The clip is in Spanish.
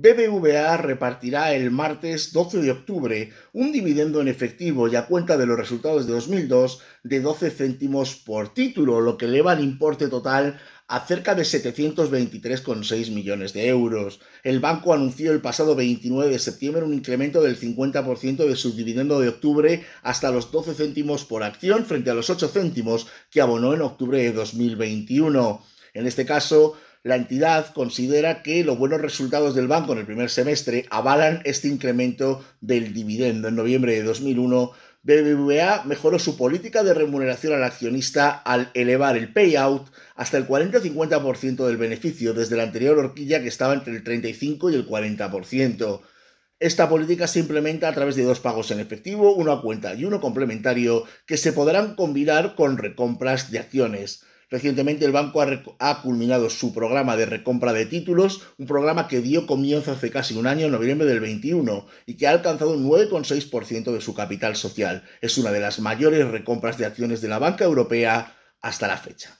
BBVA repartirá el martes 12 de octubre un dividendo en efectivo y a cuenta de los resultados de 2002 de 12 céntimos por título, lo que eleva el importe total a cerca de 723,6 millones de euros. El banco anunció el pasado 29 de septiembre un incremento del 50% de su dividendo de octubre hasta los 12 céntimos por acción frente a los 8 céntimos que abonó en octubre de 2021. En este caso, la entidad considera que los buenos resultados del banco en el primer semestre avalan este incremento del dividendo. En noviembre de 2001, BBVA mejoró su política de remuneración al accionista al elevar el payout hasta el 40-50% del beneficio, desde la anterior horquilla que estaba entre el 35 y el 40%. Esta política se implementa a través de dos pagos en efectivo, uno a cuenta y uno complementario, que se podrán combinar con recompras de acciones. Recientemente el banco ha, culminado su programa de recompra de títulos, un programa que dio comienzo hace casi un año, en noviembre del 21, y que ha alcanzado un 9,6% de su capital social. Es una de las mayores recompras de acciones de la banca europea hasta la fecha.